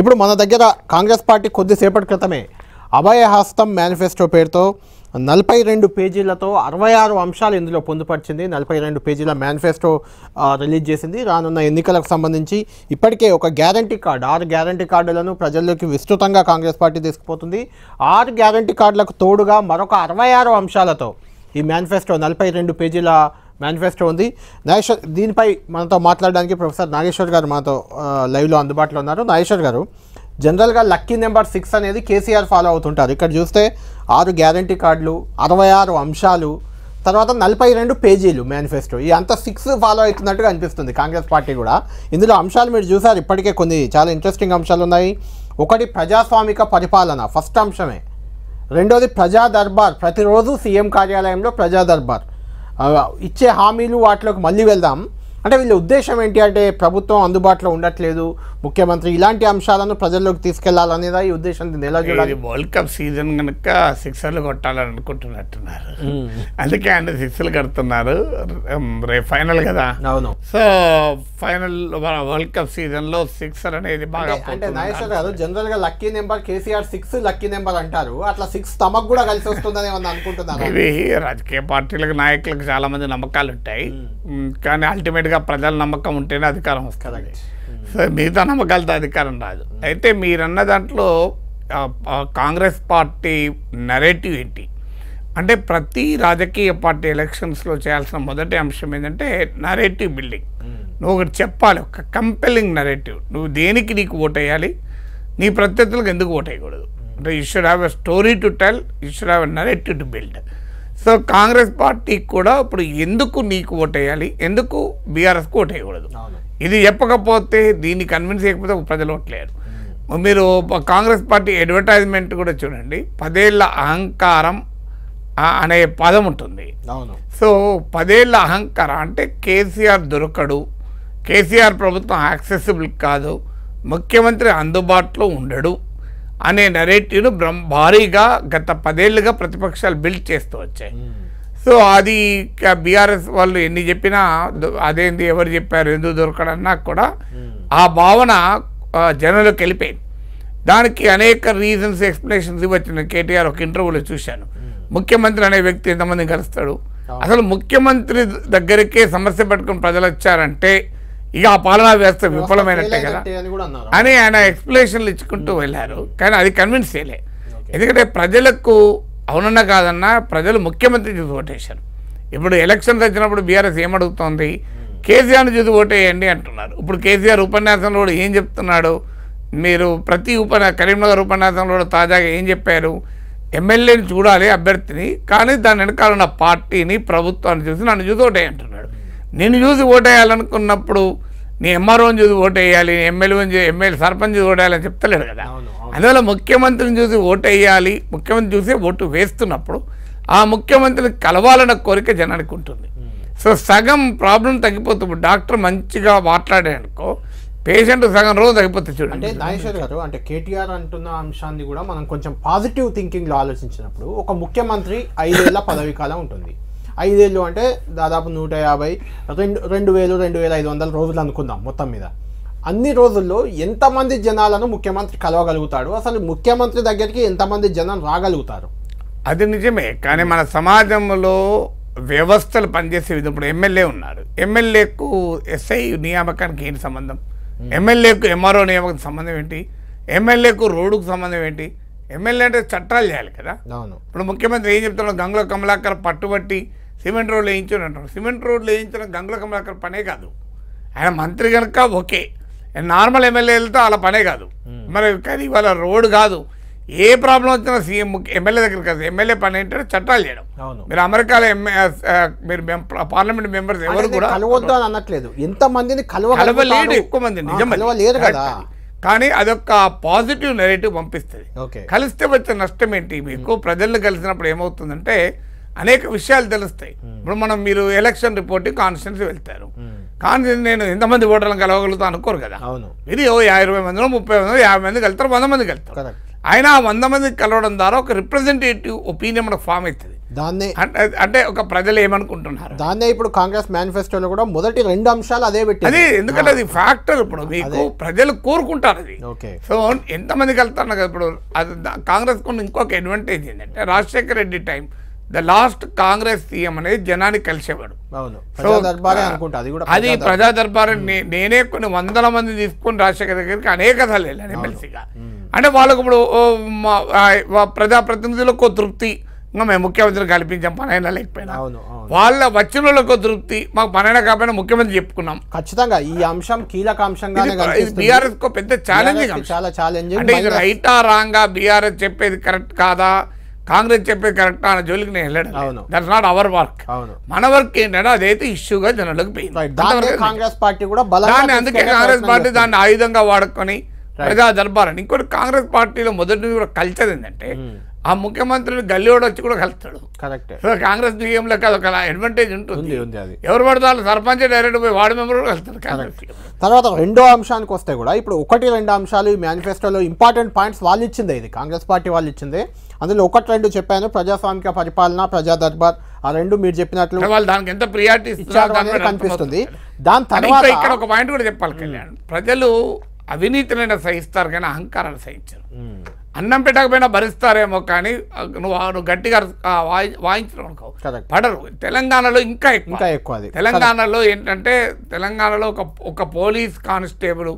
ఇప్పుడు మన దగ్గర కాంగ్రెస్ పార్టీ కొద్దిసేపటి క్రితమే అభయహస్తం మేనిఫెస్టో పేరుతో నలభై రెండు పేజీలతో అరవై ఆరు అంశాలు ఇందులో పొందుపరిచింది నలభై రెండు పేజీల మేనిఫెస్టో రిలీజ్ చేసింది రానున్న ఎన్నికలకు సంబంధించి ఇప్పటికే ఒక గ్యారంటీ కార్డు ఆరు గ్యారంటీ కార్డులను ప్రజల్లోకి విస్తృతంగా కాంగ్రెస్ పార్టీ తీసుకుపోతుంది ఆరు గ్యారంటీ కార్డులకు తోడుగా మరొక అరవై ఆరు అంశాలతో ఈ మేనిఫెస్టో నలభై రెండు పేజీల మేనిఫెస్టో ఉంది నాగేశ్వర్ దీనిపై మనతో మాట్లాడడానికి ప్రొఫెసర్ నాగేశ్వర్ గారు మనతో లైవ్లో అందుబాటులో ఉన్నారు నాగేశ్వర్ గారు జనరల్గా లక్కీ నెంబర్ సిక్స్ అనేది కేసీఆర్ ఫాలో అవుతుంటారు ఇక్కడ చూస్తే ఆరు గ్యారంటీ కార్డులు అరవై ఆరు అంశాలు తర్వాత నలభై రెండు పేజీలు మేనిఫెస్టో ఈ అంత సిక్స్ ఫాలో అవుతున్నట్టుగా అనిపిస్తుంది కాంగ్రెస్ పార్టీ కూడా ఇందులో అంశాలు మీరు చూసారు ఇప్పటికే కొన్ని చాలా ఇంట్రెస్టింగ్ అంశాలు ఉన్నాయి ఒకటి ప్రజాస్వామిక పరిపాలన ఫస్ట్ అంశమే రెండోది ప్రజా దర్బార్ ప్రతిరోజు సీఎం కార్యాలయంలో ప్రజా దర్బార్ ఇచ్చే హామీలు వాటిలోకి మళ్ళీ వెళ్దాం అంటే వీళ్ళ ఉద్దేశం ఏంటి అంటే ప్రభుత్వం అందుబాటులో ఉండట్లేదు ముఖ్యమంత్రి ఇలాంటి అంశాలను ప్రజల్లోకి తీసుకెళ్లాలనేదా ఈ ఉద్దేశం ఎలా చూడాలి వరల్డ్ కప్ సీజన్ కనుక సిక్సర్లు కొట్టాలని అనుకుంటున్నట్టున్నారు అందుకే ఆయన సిక్సర్లు కడుతున్నారు రేపు ఫైనల్ కదా అవును so final world cup season లో సిక్సర్ అనేది బాగా అంటే నాగేశ్వర గారు జనరల్ గా lucky number KCR six lucky number అంటారు అట్లా సిక్స్ తమకు కూడా కలిసి వస్తుందని అనుకుంటున్నారు ఇవి రాజకీయ పార్టీలకు నాయకులకు చాలా మంది నమ్మకాలు ఉంటాయి కానీ అల్టిమేట్ పూర్తిగా ప్రజల నమ్మకం ఉంటేనే అధికారం వస్తుంది hmm. Hmm. సో మిగతా నమ్మకాలతో అధికారం రాదు hmm. అయితే మీరన్న దాంట్లో కాంగ్రెస్ పార్టీ నరేటివ్ ఏంటి అంటే ప్రతి రాజకీయ పార్టీ ఎలక్షన్స్లో చేయాల్సిన మొదటి అంశం ఏంటంటే నరేటివ్ బిల్డింగ్ నువ్వు ఒకటి చెప్పాలి ఒక కంపెల్లింగ్ నెరేటివ్ నువ్వు దేనికి నీకు ఓట్ వేయాలి నీ ప్రత్యర్థులకు ఎందుకు ఓట్ వేయకూడదు అంటే you should have a story to tell you should have a narrative to build so Congress పార్టీకి కూడా ఇప్పుడు ఎందుకు నీకు ఓటేయాలి ఎందుకు బీఆర్ఎస్కి ఓటేయకూడదు ఇది చెప్పకపోతే దీన్ని కన్విన్స్ చేయకపోతే ప్రజలు ఓట్లేరు మీరు కాంగ్రెస్ పార్టీ అడ్వర్టైజ్మెంట్ కూడా చూడండి పదేళ్ల అహంకారం అనే పదం ఉంటుంది సో పదేళ్ల అహంకారం అంటే కేసీఆర్ దొరకడు కేసీఆర్ ప్రభుత్వం యాక్సెసిబుల్ కాదు ముఖ్యమంత్రి అందుబాటులో ఉండడు అనే నెరేటివ్ను బ్రహ్మ భారీగా గత పదేళ్లుగా ప్రతిపక్షాలు బిల్డ్ చేస్తూ వచ్చాయి hmm. సో అది బీఆర్ఎస్ వాళ్ళు ఎన్ని చెప్పినా అదేంది ఎవరు చెప్పారు ఎందుకు దొరకడన్నా కూడా hmm. ఆ భావన జనంలోకి వెళ్ళిపోయింది దానికి అనేక రీజన్స్ ఎక్స్ప్లెనేషన్స్ ఇవ్వచ్చు కేటీఆర్ ఒక ఇంటర్వ్యూలో చూశాను hmm. ముఖ్యమంత్రి అనే వ్యక్తి ఎంతమందిని కలుస్తాడు అసలు ముఖ్యమంత్రి దగ్గరికే సమస్య పెట్టుకుని ప్రజలు వచ్చారంటే ఇక ఆ పాలనా వ్యవస్థ విఫలమైనట్టే కదా అని ఆయన ఎక్స్ప్లెనేషన్లు ఇచ్చుకుంటూ వెళ్ళారు కానీ అది కన్విన్స్ చేయలే ఎందుకంటే ప్రజలకు అవునన్నా కాదన్నా ప్రజలు ముఖ్యమంత్రి చూసి ఓటేశారు ఇప్పుడు ఎలక్షన్ వచ్చినప్పుడు బీఆర్ఎస్ ఏమడుగుతోంది hmm. కేసీఆర్ని చూసి ఓటేయండి అంటున్నారు ఇప్పుడు కేసీఆర్ ఉపన్యాసంలో కూడా ఏం చెప్తున్నాడు మీరు ప్రతి ఉపన్యా కరీంనగర్ ఉపన్యాసంలో కూడా తాజాగా ఏం చెప్పారు ఎమ్మెల్యేని చూడాలి అభ్యర్థిని కానీ దాని వెనకాలన్న పార్టీని ప్రభుత్వాన్ని చూసి నన్ను చూసి ఓటేయంటున్నాడు నేను చూసి ఓటేయాలనుకున్నప్పుడు నీ ఎంఆర్ఓని చూసి ఓటేయాలి ఎమ్మెల్యేని ఎమ్మెల్యే సర్పంచ్ చూసి ఓటేయాలని చెప్తలేడు కదా అందువల్ల ముఖ్యమంత్రిని చూసి ఓటేయాలి ముఖ్యమంత్రి చూసి ఓటు వేస్తున్నప్పుడు ఆ ముఖ్యమంత్రిని కలవాలన్న కోరిక జనానికి ఉంటుంది hmm. సో సగం ప్రాబ్లం తగ్గిపోతుంది డాక్టర్ మంచిగా అనుకో పేషెంట్ సగం రోజు తగ్గిపోతుంది చూడండి అంటే దానేశ్వర్ గారు అంటే కేటీఆర్ అంటున్న అంశాన్ని కూడా మనం కొంచెం పాజిటివ్ థింకింగ్లో ఆలోచించినప్పుడు ఒక ముఖ్యమంత్రి ఐదేళ్ల పదవీ కాలం ఉంటుంది ఐదేళ్ళు అంటే దాదాపు నూట యాభై రెండు రెండు వేలు రెండు వేల ఐదు వందల రోజులు అనుకుందాం మొత్తం మీద అన్ని రోజుల్లో ఎంతమంది జనాలను ముఖ్యమంత్రి కలవగలుగుతాడు అసలు ముఖ్యమంత్రి దగ్గరికి ఎంతమంది జనం రాగలుగుతారు అది నిజమే కానీ మన సమాజంలో వ్యవస్థలు పనిచేసే విధం ఇప్పుడు ఎమ్మెల్యే ఉన్నారు ఎమ్మెల్యేకు ఎస్ఐ నియామకానికి ఏంటి సంబంధం ఎమ్మెల్యేకు ఎంఆర్ఓ నియామకం సంబంధం ఏంటి ఎమ్మెల్యేకు రోడ్డుకు సంబంధం ఏంటి ఎమ్మెల్యే అంటే చట్టాలు చేయాలి కదా ఇప్పుడు ముఖ్యమంత్రి ఏం చెప్తున్నాడు గంగుల కమలాకర్ పట్టుబట్టి సిమెంట్ రోడ్లు అని అంటారు సిమెంట్ రోడ్లు వేయించడం గంగుల కమలాకర్ పనే కాదు ఆయన మంత్రి కనుక ఓకే నార్మల్ ఎమ్మెల్యేలతో అలా పనే కాదు మరి కానీ ఇవాళ రోడ్ కాదు ఏ ప్రాబ్లం వచ్చినా సీఎం ఎమ్మెల్యే దగ్గర కాదు ఎమ్మెల్యే పని ఏంటంటే చట్టాలు చేయడం మీరు అమెరికాలో మీరు పార్లమెంట్ మెంబర్స్ ఎవరు కూడా కలవద్దు అని అనట్లేదు ఎంతమందిని కలవలేదు ఎక్కువ మంది నిజం కదా కానీ అదొక పాజిటివ్ నెరేటివ్ పంపిస్తుంది కలిస్తే వచ్చే నష్టం ఏంటి మీకు ప్రజలను కలిసినప్పుడు ఏమవుతుందంటే అనేక విషయాలు తెలుస్తాయి ఇప్పుడు మనం మీరు ఎలక్షన్ రిపోర్టింగ్ కాన్స్టిట్యున్సీ వెళ్తారు కాన్స్టిట్యున్సీ నేను ఎంతమంది ఓటర్లను కలవగలుగుతా అనుకోరు కదా మీరు యాభై ఇరవై మందిలో ముప్పై మంది యాభై మందికి వెళ్తారు వంద మంది వెళ్తారు ఆయన వంద మందికి కలవడం ద్వారా ఒక రిప్రజెంటేటివ్ ఒపీనియన్ మనకు ఫామ్ అవుతుంది దాన్నే అంటే ఒక ప్రజలు ఏమనుకుంటున్నారు దాన్నే ఇప్పుడు కాంగ్రెస్ మేనిఫెస్టోలో కూడా మొదటి రెండు అంశాలు అదే పెట్టి అది ఎందుకంటే అది ఫ్యాక్టర్ ఇప్పుడు మీకు ప్రజలు కోరుకుంటారు అది సో ఎంతమందికి వెళ్తారు కదా ఇప్పుడు కాంగ్రెస్ కొన్ని ఇంకొక అడ్వాంటేజ్ ఏంటంటే Rajasekhara Reddy time the last Congress CM అనేది జనాన్ని కలిసేవాడు అది ప్రజా దర్బార్ నేనే కొన్ని వందల మంది తీసుకుని రాజశేఖర్ దగ్గరికి అనేక సార్లు వెళ్ళాను ఎమ్మెల్సీగా అంటే వాళ్ళకు ఇప్పుడు ప్రజాప్రతినిధులకు తృప్తి ఇంకా మేము ముఖ్యమంత్రిని కల్పించాం పనైనా లేకపోయినా వాళ్ళ వచ్చిన వాళ్ళకు తృప్తి మాకు పనైనా కాకపోయినా ముఖ్యమంత్రి చెప్పుకున్నాం ఖచ్చితంగా ఈ అంశం కీలక అంశంగా బీఆర్ఎస్ పెద్ద ఛాలెంజ్ అంటే రైటా రాంగా బీఆర్ఎస్ చెప్పేది కరెక్ట్ కాదా కాంగ్రెస్ చెప్పే కరెక్ట్ అనే జోలికి నేను వెళ్ళాను దట్స్ నాట్ అవర్ వర్క్ మన వర్క్ ఏంటంటే అదైతే ఇష్యూగా జనాలకు పోయింది కాంగ్రెస్ పార్టీ కూడా దాన్ని అందుకే కాంగ్రెస్ పార్టీ దాన్ని ఆయుధంగా వాడుకొని ప్రజా దర్బారని ఇంకోటి కాంగ్రెస్ పార్టీలో మొదటి కూడా కల్చర్ ఏంటంటే hmm. ఆ ముఖ్యమంత్రులు గల్లీడు వచ్చి కూడా కలుస్తాడు కరెక్ట్ కాంగ్రెస్ బియ్యంలో కాదు ఒక అడ్వాంటేజ్ ఉంటుంది ఎవరు పడతారు సర్పంచ్ డైరెక్ట్ పోయి వార్డు మెంబర్ కూడా కలుస్తారు కాంగ్రెస్ తర్వాత రెండో అంశానికి వస్తే కూడా ఇప్పుడు ఒకటి రెండు అంశాలు ఈ మేనిఫెస్టోలో ఇంపార్టెంట్ పాయింట్స్ వాళ్ళు ఇచ్చిందే ఇది కాంగ్రెస్ పార్టీ వాళ్ళు ఇచ్చిందే అందులో ఒకటి రెండు చెప్పాను ప్రజాస్వామిక పరిపాలన ప్రజా దర్బార్ ఆ రెండు మీరు చెప్పినట్లు దానికి ఎంత ప్రియారిటీ కనిపిస్తుంది దాని తర్వాత ఇక్కడ ఒక పాయింట్ కూడా చెప్పాలి కళ్యాణ్ ప్రజలు అవినీతిని సహిస్తారు కానీ అహంకారాన్ని సహించారు అన్నం పెట్టకపోయినా భరిస్తారేమో కానీ నువ్వు నువ్వు గట్టిగా వాయించడం అనుకో పడరు తెలంగాణలో ఇంకా ఎక్కువ ఇంకా ఎక్కువ తెలంగాణలో ఏంటంటే తెలంగాణలో ఒక ఒక పోలీస్ కానిస్టేబుల్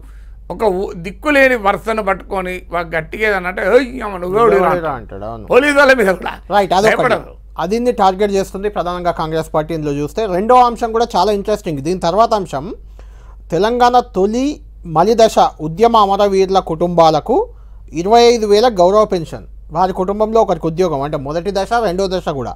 ఒక దిక్కు లేని వరుసను పట్టుకొని గట్టిగా ఏదన్నట్టు అంటాడు పోలీసు మీద కూడా టార్గెట్ చేస్తుంది ప్రధానంగా కాంగ్రెస్ పార్టీ ఇందులో చూస్తే రెండో అంశం కూడా చాలా ఇంట్రెస్టింగ్ దీని తర్వాత అంశం తెలంగాణ తొలి మలిదశ ఉద్యమ అమరవీరుల కుటుంబాలకు ఇరవై ఐదు వేల గౌరవ పెన్షన్ వారి కుటుంబంలో ఒకరికి ఉద్యోగం అంటే మొదటి దశ రెండో దశ కూడా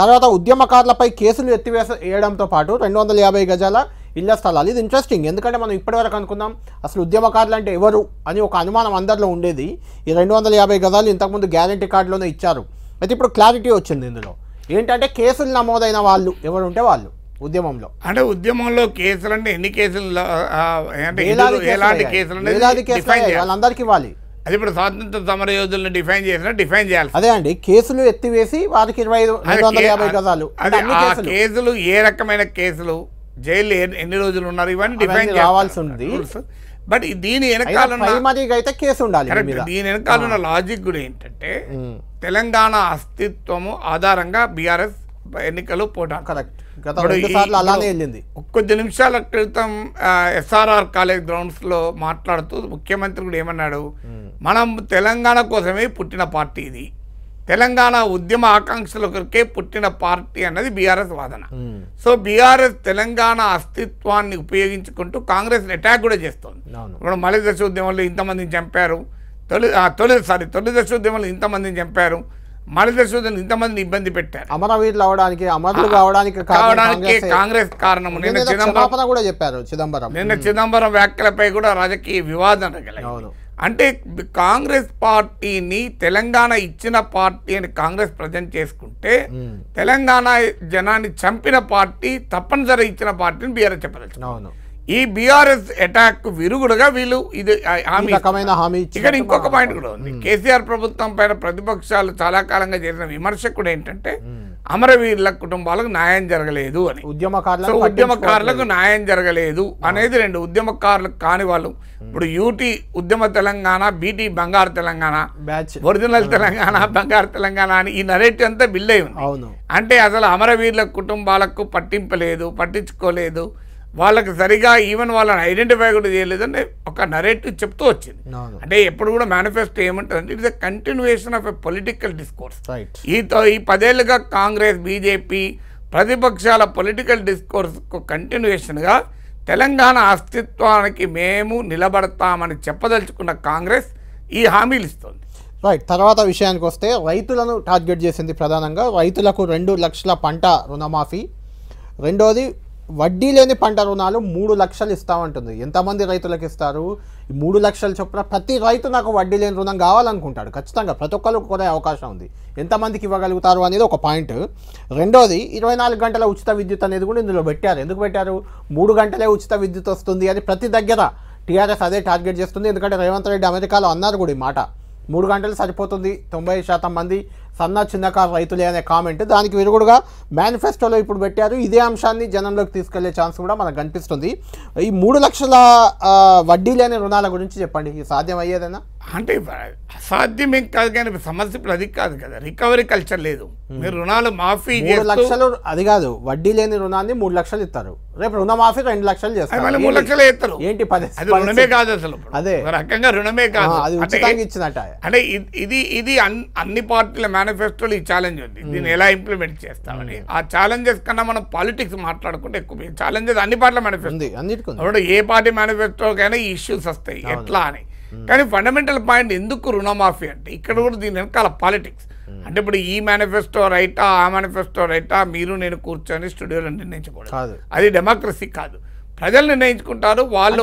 తర్వాత ఉద్యమకారులపై కేసులు ఎత్తివేయడంతో పాటు రెండు వందల యాభై గజాల ఇళ్ల స్థలాలు ఇది ఇంట్రెస్టింగ్ ఎందుకంటే మనం ఇప్పటివరకు అనుకున్నాం అసలు ఉద్యమకారులు అంటే ఎవరు అని ఒక అనుమానం అందరిలో ఉండేది ఈ రెండు వందల యాభై గజాలు ఇంతకుముందు గ్యారంటీ కార్డులోనే ఇచ్చారు అయితే ఇప్పుడు క్లారిటీ వచ్చింది ఇందులో ఏంటంటే కేసులు నమోదైన వాళ్ళు ఎవరు ఉంటే వాళ్ళు ఉద్యమంలో అంటే ఉద్యమంలో కేసులు అంటే ఎన్ని కేసులు అంటే వేలాది కేసులు వాళ్ళందరికీ ఇవ్వాలి అది ఇప్పుడు స్వాతంత్ర సమర యోధులను డిఫైన్ చేసినా డిఫైన్ చేయాలి అదే అండి కేసులు ఎత్తివేసి వారికి ఇరవై యాభై గజాలు కేసులు ఏ రకమైన కేసులు జైలు ఎన్ని రోజులు ఉన్నారు ఇవన్నీ డిఫైన్ కావాల్సి ఉంది బట్ దీని వెనకాల కేసు ఉండాలి దీని వెనకాల లాజిక్ కూడా ఏంటంటే తెలంగాణ అస్తిత్వము ఆధారంగా బీఆర్ఎస్ ఎన్నికలు పోటా కరెక్ట్ కొద్ది నిమిషాల క్రితం ఎస్ఆర్ఆర్ కాలేజ్ గ్రౌండ్స్ లో మాట్లాడుతూ ముఖ్యమంత్రి కూడా ఏమన్నాడు మనం తెలంగాణ కోసమే పుట్టిన పార్టీ ఇది తెలంగాణ ఉద్యమ ఆకాంక్షల కొరకే పుట్టిన పార్టీ అన్నది బీఆర్ఎస్ వాదన సో బీఆర్ఎస్ తెలంగాణ అస్తిత్వాన్ని ఉపయోగించుకుంటూ కాంగ్రెస్ని అటాక్ కూడా చేస్తుంది ఇప్పుడు మలి దశ ఉద్యమంలో ఇంతమందిని చంపారు తొలి తొలి సారీ తొలి దశ ఉద్యమంలో ఇంతమందిని చంపారు మలదశోధన్ ఇంతమందిని ఇబ్బంది పెట్టారు అమరవీరులు అవడానికి అమరులు కావడానికి కావడానికి కాంగ్రెస్ కారణం నిన్న చిదంబరం కూడా చెప్పారు చిదంబరం నిన్న చిదంబరం వ్యాఖ్యలపై కూడా రాజకీయ వివాదం అంటే కాంగ్రెస్ పార్టీని తెలంగాణ ఇచ్చిన పార్టీ అని కాంగ్రెస్ ప్రజెంట్ చేసుకుంటే తెలంగాణ జనాన్ని చంపిన పార్టీ తప్పనిసరి ఇచ్చిన పార్టీని బీఆర్ఎస్ చెప్పదలుచు అవును ఈ బీఆర్ఎస్ అటాక్ విరుగుడుగా వీళ్ళు ఇది హామీ రకమైన హామీ ఇక్కడ ఇంకొక పాయింట్ కూడా ఉంది కేసీఆర్ ప్రభుత్వం పైన ప్రతిపక్షాలు చాలా కాలంగా చేసిన విమర్శ కూడా ఏంటంటే అమరవీరుల కుటుంబాలకు న్యాయం జరగలేదు అని ఉద్యమకారులకు ఉద్యమకారులకు న్యాయం జరగలేదు అనేది రెండు ఉద్యమకారులకు కాని వాళ్ళు ఇప్పుడు యూటీ ఉద్యమ తెలంగాణ బీటీ బంగారు తెలంగాణ ఒరిజినల్ తెలంగాణ బంగారు తెలంగాణ అని ఈ నరేటి అంతా బిల్ అయి ఉంది అంటే అసలు అమరవీరుల కుటుంబాలకు పట్టింపలేదు పట్టించుకోలేదు వాళ్ళకి సరిగా ఈవెన్ వాళ్ళని ఐడెంటిఫై కూడా చేయలేదని ఒక నరేటివ్ చెప్తూ వచ్చింది అంటే ఎప్పుడు కూడా మేనిఫెస్టో ఏమంటుందంటే it's a continuation of a political discourse ఈతో ఈ పదేళ్ళుగా కాంగ్రెస్ బీజేపీ ప్రతిపక్షాల పొలిటికల్ డిస్కోర్స్కు కంటిన్యూషన్గా తెలంగాణ అస్తిత్వానికి మేము నిలబడతామని చెప్పదలుచుకున్న కాంగ్రెస్ ఈ హామీలు ఇస్తుంది రైట్ తర్వాత విషయానికి వస్తే రైతులను టార్గెట్ చేసింది ప్రధానంగా రైతులకు రెండు లక్షల పంట రుణమాఫీ రెండోది వడ్డీ లేని పంట రుణాలు మూడు లక్షలు ఇస్తామంటుంది ఎంతమంది రైతులకు ఇస్తారు మూడు లక్షలు చొప్పున ప్రతి రైతు నాకు వడ్డీ లేని రుణం కావాలనుకుంటాడు ఖచ్చితంగా ప్రతి ఒక్కరు కొనే అవకాశం ఉంది ఎంతమందికి ఇవ్వగలుగుతారు అనేది ఒక పాయింట్ రెండోది ఇరవై నాలుగు గంటల ఉచిత విద్యుత్ అనేది కూడా ఇందులో పెట్టారు ఎందుకు పెట్టారు మూడు గంటలే ఉచిత విద్యుత్ వస్తుంది అని ప్రతి దగ్గర టీఆర్ఎస్ అదే టార్గెట్ చేస్తుంది ఎందుకంటే రేవంత్ రెడ్డి అమెరికాలో అన్నారు కూడా ఈ మాట మూడు గంటలు సరిపోతుంది తొంభై శాతం మంది సన్న చిన్నకారు రైతులే అనే కామెంట్ దానికి విరుగుడుగా మేనిఫెస్టోలో ఇప్పుడు పెట్టారు ఇదే అంశాన్ని జనంలోకి తీసుకెళ్లే ఛాన్స్ కూడా మనకు కనిపిస్తుంది ఈ మూడు లక్షల వడ్డీ లేని రుణాల గురించి చెప్పండి ఇది సాధ్యం అంటే అసాధ్యం ఏం కాదు కానీ సమస్య ఇప్పుడు అది కాదు కదా రికవరీ కల్చర్ లేదు hmm. మీరు రుణాలు మాఫీ లక్షలు అది కాదు వడ్డీ లేని రుణాన్ని మూడు లక్షలు ఇస్తారు రేపు మాఫీ రెండు లక్షలు చేస్తారు మూడు లక్షలు ఇస్తారు ఏంటి అది రుణమే కాదు అసలు అదే రకంగా రుణమే కాదు ఇచ్చినట్ట అంటే ఇది ఇది అన్ని పార్టీల మేనిఫెస్టోలు ఈ ఛాలెంజ్ ఉంది hmm. దీన్ని ఎలా ఇంప్లిమెంట్ చేస్తామని hmm. ఆ ఛాలెంజెస్ కన్నా మనం పాలిటిక్స్ మాట్లాడుకుంటే ఎక్కువ ఛాలెంజెస్ అన్ని పార్టీల మేనిఫెస్టో ఏ పార్టీ మేనిఫెస్టోకైనా ఇష్యూస్ వస్తాయి ఎట్లా అని కానీ ఫండమెంటల్ పాయింట్ ఎందుకు రుణమాఫీ అంటే ఇక్కడ కూడా దీని వెనకాల పాలిటిక్స్ అంటే ఇప్పుడు ఈ మేనిఫెస్టో రైటా ఆ మేనిఫెస్టో రైటా మీరు నేను కూర్చొని స్టూడియోలో నిర్ణయించకూడదు అది డెమోక్రసీ కాదు ప్రజలు నిర్ణయించుకుంటారు వాళ్ళు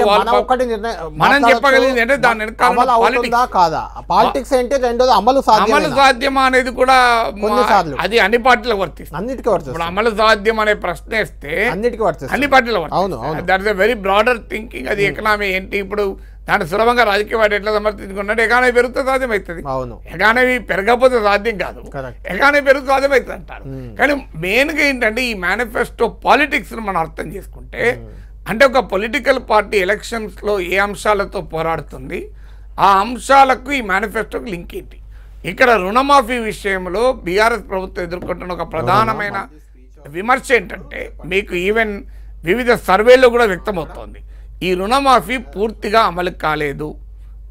మనం చెప్పగలిగింది అంటే దాని పాలిటిక్స్ రెండోది అమలు అమలు సాధ్యమా అనేది కూడా అది అన్ని పార్టీలకు వర్తిస్తుంది అన్నిటికీ వర్తిస్తుంది అమలు సాధ్యం అనే ప్రశ్న వేస్తే అన్నిటికీ వర్తిస్తుంది అన్ని పార్టీలు అవును that is a very broader thinking అది ఎకనామీ ఏంటి ఇప్పుడు దాన్ని సులభంగా రాజకీయ రాజకీయవాడు ఎట్లా సమర్థించుకున్నాడు ఎకానమీ పెరుగుతే సాధ్యమవుతుంది ఎకానమీ పెరగకపోతే సాధ్యం కాదు ఎకానమీ పెరుగుతూ సాధ్యమవుతుంది అంటారు hmm. కానీ మెయిన్గా ఏంటంటే ఈ మేనిఫెస్టో పాలిటిక్స్ను మనం అర్థం చేసుకుంటే hmm. అంటే ఒక పొలిటికల్ పార్టీ ఎలక్షన్స్లో ఏ అంశాలతో పోరాడుతుంది ఆ అంశాలకు ఈ మేనిఫెస్టోకి లింక్ ఏంటి ఇక్కడ రుణమాఫీ విషయంలో బీఆర్ఎస్ ప్రభుత్వం ఎదుర్కొంటున్న ఒక ప్రధానమైన విమర్శ ఏంటంటే మీకు ఈవెన్ వివిధ సర్వేల్లో కూడా వ్యక్తమవుతోంది ఈ రుణమాఫీ పూర్తిగా అమలు కాలేదు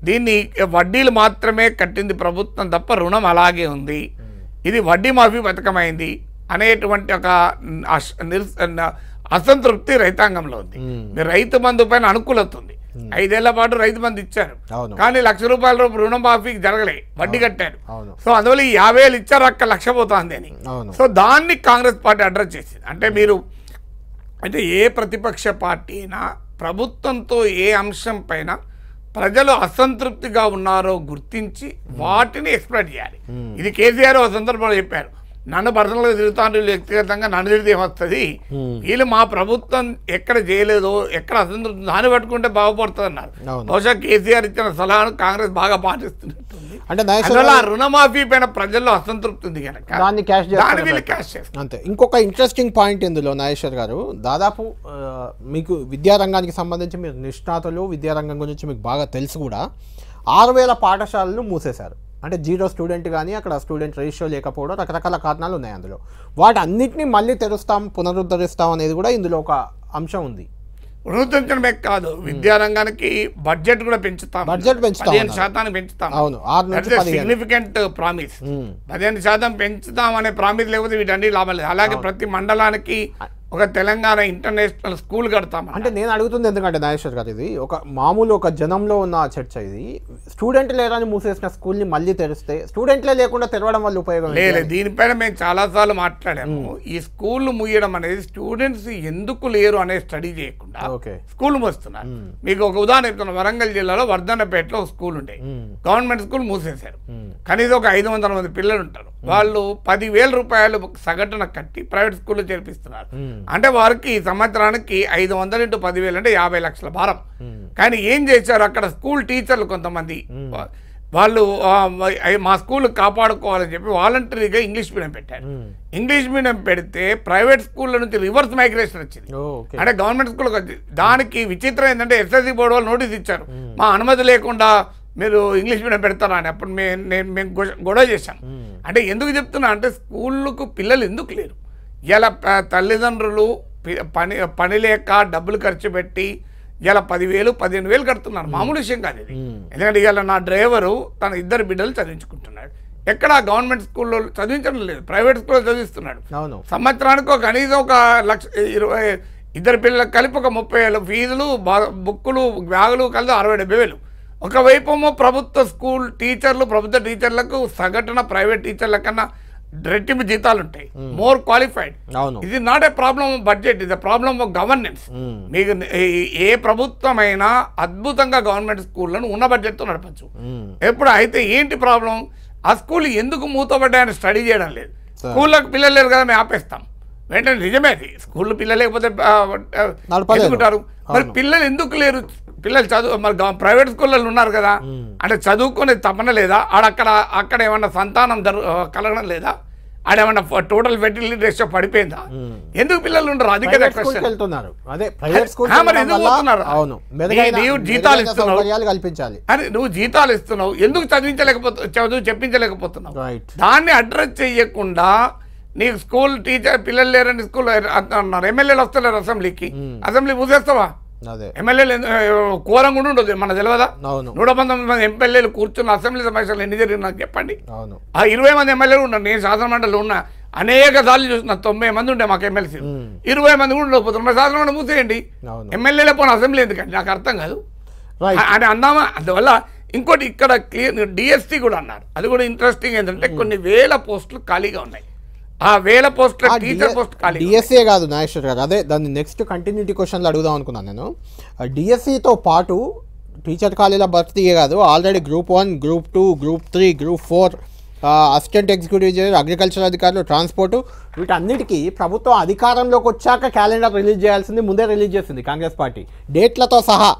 దీన్ని వడ్డీలు మాత్రమే కట్టింది ప్రభుత్వం తప్ప రుణం అలాగే ఉంది ఇది వడ్డీ మాఫీ పథకమైంది అనేటువంటి ఒక అసంతృప్తి రైతాంగంలో ఉంది రైతు బంధు పైన అనుకూలత ఉంది ఐదేళ్ల పాటు రైతు బంధు ఇచ్చారు కానీ లక్ష రూపాయల రూపు రుణం మాఫీ జరగలే వడ్డీ కట్టారు సో అందువల్ల ఈ యాభై వేలు ఇచ్చారు అక్క లక్ష పోతుంది అని సో దాన్ని కాంగ్రెస్ పార్టీ అడ్రస్ చేసింది అంటే మీరు అంటే ఏ ప్రతిపక్ష పార్టీ అయినా ప్రభుత్వంతో ఏ అంశం పైన ప్రజలు అసంతృప్తిగా ఉన్నారో గుర్తించి వాటిని ఎక్స్ప్లెయిన్ చేయాలి ఇది కేసీఆర్ ఆ సందర్భంలో చెప్పారు నన్ను పర్సనల్గా తిరుగుతాను వ్యక్తిగతంగా నన్ను తిరిగి ఏమొస్తుంది వీళ్ళు మా ప్రభుత్వం ఎక్కడ చేయలేదో ఎక్కడ అసంతృప్తి దాన్ని పట్టుకుంటే బాగుపడుతుంది అన్నారు బహుశా కేసీఆర్ ఇచ్చిన సలహాను కాంగ్రెస్ బాగా పాటిస్తున్నట్టుంది అంటే రుణమాఫీ పైన ప్రజల్లో అసంతృప్తి ఉంది కనుక దాన్ని క్యాష్ అంతే ఇంకొక ఇంట్రెస్టింగ్ పాయింట్ ఇందులో నాగేశ్వర్ గారు దాదాపు మీకు విద్యారంగానికి సంబంధించి మీరు నిష్ణాతలు విద్యారంగం గురించి మీకు బాగా తెలుసు కూడా ఆరు వేల పాఠశాలలు మూసేశారు అంటే జీరో స్టూడెంట్ కానీ అక్కడ స్టూడెంట్ రేషియో లేకపోవడం రకరకాల కారణాలు ఉన్నాయి అందులో వాటన్నిటిని మళ్ళీ తెరుస్తాం పునరుద్ధరిస్తాం అనేది కూడా ఇందులో ఒక అంశం ఉంది పునరుద్ధరించడమే కాదు విద్యారంగానికి బడ్జెట్ కూడా పెంచుతాం బడ్జెట్ పెంచుతాం పదిహేను శాతానికి పెంచుతాం అవును సిగ్నిఫికెంట్ uh, ప్రామిస్ పదిహేను శాతం పెంచుతాం అనే ప్రామిస్ లేకపోతే వీటన్ని లాభం లేదు అలాగే ప్రతి మండలానికి ఒక తెలంగాణ ఇంటర్నేషనల్ స్కూల్ కడతాం అంటే నేను అడుగుతుంది ఎందుకంటే నాగేశ్వర్ గారు ఇది ఒక మామూలు ఒక జనంలో ఉన్న చర్చ ఇది స్టూడెంట్ లేదని మూసేసిన స్కూల్ని మళ్ళీ తెరిస్తే స్టూడెంట్లే లేకుండా తెరవడం వల్ల ఉపయోగం లేదు దీనిపైన మేము చాలాసార్లు మాట్లాడాము ఈ స్కూల్ ముయ్యడం అనేది స్టూడెంట్స్ ఎందుకు లేరు అనే స్టడీ చేయకుండా స్కూల్ మూస్తున్నారు మీకు ఒక ఉదాహరణ చెప్తున్నా వరంగల్ జిల్లాలో వర్ధన్నపేటలో స్కూల్ ఉండే గవర్నమెంట్ స్కూల్ మూసేశారు కనీసం ఒక ఐదు వందల మంది పిల్లలు ఉంటారు వాళ్ళు పదివేల రూపాయలు సగటున కట్టి ప్రైవేట్ స్కూల్లో చేర్పిస్తున్నారు అంటే వారికి ఈ సంవత్సరానికి ఐదు వందలు ఇంటూ పదివేలు అంటే యాభై లక్షల భారం కానీ ఏం చేశారు అక్కడ స్కూల్ టీచర్లు కొంతమంది వాళ్ళు మా స్కూల్ కాపాడుకోవాలని చెప్పి వాలంటరీగా ఇంగ్లీష్ మీడియం పెట్టారు ఇంగ్లీష్ మీడియం పెడితే ప్రైవేట్ స్కూళ్ళ నుంచి రివర్స్ మైగ్రేషన్ వచ్చింది అంటే గవర్నమెంట్ స్కూల్కి వచ్చింది దానికి విచిత్రం ఏంటంటే ఎస్ఎస్సి బోర్డు వాళ్ళు నోటీస్ ఇచ్చారు మా అనుమతి లేకుండా మీరు ఇంగ్లీష్ మీడియం పెడతారా అని అప్పుడు మేము మేము గొడవ చేశాం అంటే ఎందుకు చెప్తున్నా అంటే స్కూళ్ళకు పిల్లలు ఎందుకు లేరు ఇలా తల్లిదండ్రులు పని పని లేక డబ్బులు ఖర్చు పెట్టి ఇలా పదివేలు పదిహేను వేలు కడుతున్నారు మామూలు విషయం కాదు ఇది ఎందుకంటే ఇలా నా డ్రైవరు తన ఇద్దరు బిడ్డలు చదివించుకుంటున్నాడు ఎక్కడ గవర్నమెంట్ స్కూల్లో చదివించడం లేదు ప్రైవేట్ స్కూల్లో చదివిస్తున్నాడు సంవత్సరానికి కనీసం ఒక లక్ష ఇరవై ఇద్దరు పిల్లలకు కలిపి ఒక ముప్పై వేలు ఫీజులు బుక్కులు బ్యాగులు కలిసి అరవై డెబ్బై వేలు ఒకవైపు ప్రభుత్వ స్కూల్ టీచర్లు ప్రభుత్వ టీచర్లకు సగటున ప్రైవేట్ టీచర్ల కన్నా రెట్టింపు జీతాలు ఉంటాయి మోర్ క్వాలిఫైడ్ ఇది నాట్ ఏ ప్రాబ్లం బడ్జెట్ ఇది ప్రాబ్లం ఆఫ్ గవర్నెన్స్ మీకు ఏ ప్రభుత్వమైనా అద్భుతంగా గవర్నమెంట్ స్కూళ్ళను ఉన్న బడ్జెట్ తో నడపచ్చు ఎప్పుడు అయితే ఏంటి ప్రాబ్లం ఆ స్కూల్ ఎందుకు మూతపడ్డాయని స్టడీ చేయడం లేదు స్కూల్లో పిల్లలు లేరు కదా మేము ఆపేస్తాం వెంటనే నిజమే అది పిల్లలు లేకపోతే మరి పిల్లలు ఎందుకు లేరు పిల్లలు చదువు మరి ప్రైవేట్ స్కూళ్ళలో ఉన్నారు కదా అంటే చదువుకునే తపన లేదా ఆడక్కడ అక్కడ ఏమన్నా సంతానం కలగడం లేదా ఆడేమన్నా టోటల్ ఫెర్టిలిటీ రేషియో పడిపోయిందా ఎందుకు పిల్లలు ఉండరు అది కదా వెళ్తున్నారు అవును జీతాలు ఇస్తున్నావు కల్పించాలి అరే నువ్వు జీతాలు ఇస్తున్నావు ఎందుకు చదివించలేకపోతున్నావు చదువు చెప్పించలేకపోతున్నావు దాన్ని అడ్రస్ చేయకుండా నీకు స్కూల్ టీచర్ పిల్లలు లేరని స్కూల్ ఎమ్మెల్యేలు వస్తలేరు అసెంబ్లీకి అసెంబ్లీ మూసేస్తావా ఎమ్మెల్యేలు కూరంగా కూడా ఉండదు మన తెలియదా నూట పంతొమ్మిది మంది ఎమ్మెల్యేలు కూర్చున్న అసెంబ్లీ సమావేశాలు ఎన్ని జరిగింది నాకు చెప్పండి ఆ ఇరవై మంది ఎమ్మెల్యేలు ఉన్నారు నేను శాసనమండలిలో ఉన్న అనేక సార్లు చూసిన తొంభై మంది ఉండే మాకు ఎమ్మెల్సీ ఇరవై మంది కూడా ఉండవు తొంభై శాసనమండలి మూసేయండి ఎమ్మెల్యేలే పోయిన అసెంబ్లీ ఎందుకండి నాకు అర్థం కాదు అని అన్నామా అందువల్ల ఇంకోటి ఇక్కడ క్లియర్ డిఎస్టీ కూడా అన్నారు అది కూడా ఇంట్రెస్టింగ్ ఏంటంటే కొన్ని వేల పోస్టులు ఖాళీగా ఉన్నాయి ఆ వేల పోస్ట్ టీచర్ పోస్ట్ ఖాళీ డిఎస్సీ కాదు నాగేశ్వర్ గారు అదే దాన్ని నెక్స్ట్ కంటిన్యూటీ క్వశ్చన్లు అడుగుదాం అనుకున్నాను నేను డిఎస్సితో పాటు టీచర్ ఖాళీల భర్తీ కాదు already group one group two group three group four assistant executive engineer agriculture అధికారులు ట్రాన్స్పోర్ట్ వీటన్నిటికీ ప్రభుత్వం అధికారంలోకి వచ్చాక క్యాలెండర్ రిలీజ్ చేయాల్సింది ముందే రిలీజ్ చేసింది కాంగ్రెస్ పార్టీ డేట్లతో సహా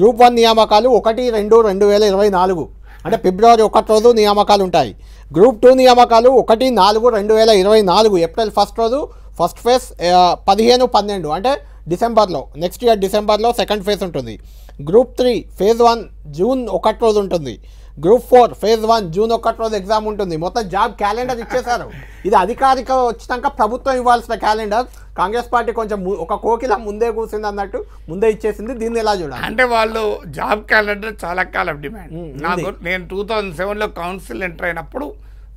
గ్రూప్ వన్ నియామకాలు ఒకటి రెండు రెండు వేల ఇరవై నాలుగు అంటే ఫిబ్రవరి ఒకటి రోజు నియామకాలు ఉంటాయి గ్రూప్ టూ నియామకాలు ఒకటి నాలుగు రెండు వేల ఇరవై నాలుగు ఏప్రిల్ ఫస్ట్ రోజు ఫస్ట్ ఫేజ్ పదిహేను పన్నెండు అంటే డిసెంబర్లో నెక్స్ట్ ఇయర్ డిసెంబర్లో సెకండ్ ఫేజ్ ఉంటుంది group three phase one June ఒకటి రోజు ఉంటుంది group four phase one June ఒకటి రోజు ఎగ్జామ్ ఉంటుంది మొత్తం జాబ్ క్యాలెండర్ ఇచ్చేశారు ఇది అధికారిక వచ్చినాక ప్రభుత్వం ఇవ్వాల్సిన క్యాలెండర్ కాంగ్రెస్ పార్టీ కొంచెం ఒక కోకిల ముందే కూర్చుంది అన్నట్టు ముందే ఇచ్చేసింది దీన్ని ఎలా చూడాలి అంటే వాళ్ళు జాబ్ క్యాలెండర్ చాలా కాలం డిమాండ్ నాకు నేను టూ థౌజండ్ సెవెన్లో కౌన్సిల్ ఎంటర్ అయినప్పుడు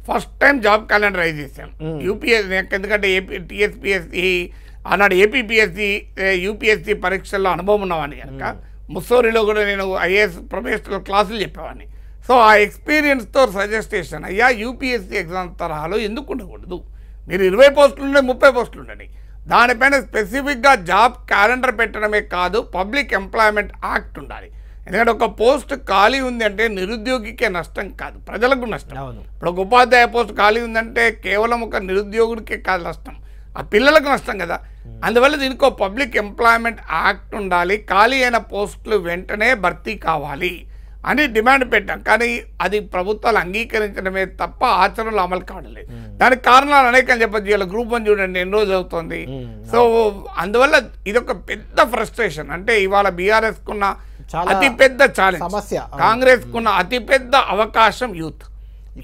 first time job calendar rise చేశాం యూపీఎస్సీ ఎందుకంటే ఏపీ టీఎస్పిఎస్సి ఆనాడు ఏపీపిఎస్సి యూపీఎస్సి పరీక్షల్లో అనుభవం ఉన్నవాడిని కనుక ముస్సోరిలో కూడా నేను ఐఏఎస్ ప్రొఫెషనల్ క్లాసులు చెప్పేవాడిని సో ఆ ఎక్స్పీరియన్స్తో సజెస్ట్ చేశాను అయ్యా యూపీఎస్సీ ఎగ్జామ్ తరహాలో ఎందుకు ఉండకూడదు మీరు ఇరవై పోస్టులు ఉండే ముప్పై పోస్టులు ఉండండి దానిపైన స్పెసిఫిక్గా జాబ్ క్యాలెండర్ పెట్టడమే కాదు పబ్లిక్ ఎంప్లాయ్మెంట్ యాక్ట్ ఉండాలి ఎందుకంటే ఒక పోస్ట్ ఖాళీ ఉందంటే నిరుద్యోగికే నష్టం కాదు ప్రజలకు నష్టం ఇప్పుడు ఒక ఉపాధ్యాయ పోస్ట్ ఖాళీ ఉందంటే కేవలం ఒక నిరుద్యోగుడికే కాదు నష్టం ఆ పిల్లలకు నష్టం కదా అందువల్ల దీనికి పబ్లిక్ ఎంప్లాయ్మెంట్ యాక్ట్ ఉండాలి ఖాళీ అయిన పోస్టులు వెంటనే భర్తీ కావాలి అని డిమాండ్ పెట్టాం కానీ అది ప్రభుత్వాలు అంగీకరించడమే తప్ప ఆచరణలు అమలు కావడలేదు దానికి కారణాలు అనేకం చెప్పచ్చు ఇలా గ్రూప్ వన్ చూడండి ఎన్ని రోజులు అవుతుంది సో అందువల్ల ఇదొక పెద్ద ఫ్రస్ట్రేషన్ అంటే ఇవాళ బీఆర్ఎస్కున్న అతిపెద్ద ఛాలెంజ్ సమస్య కాంగ్రెస్ కున్న అతిపెద్ద అవకాశం యూత్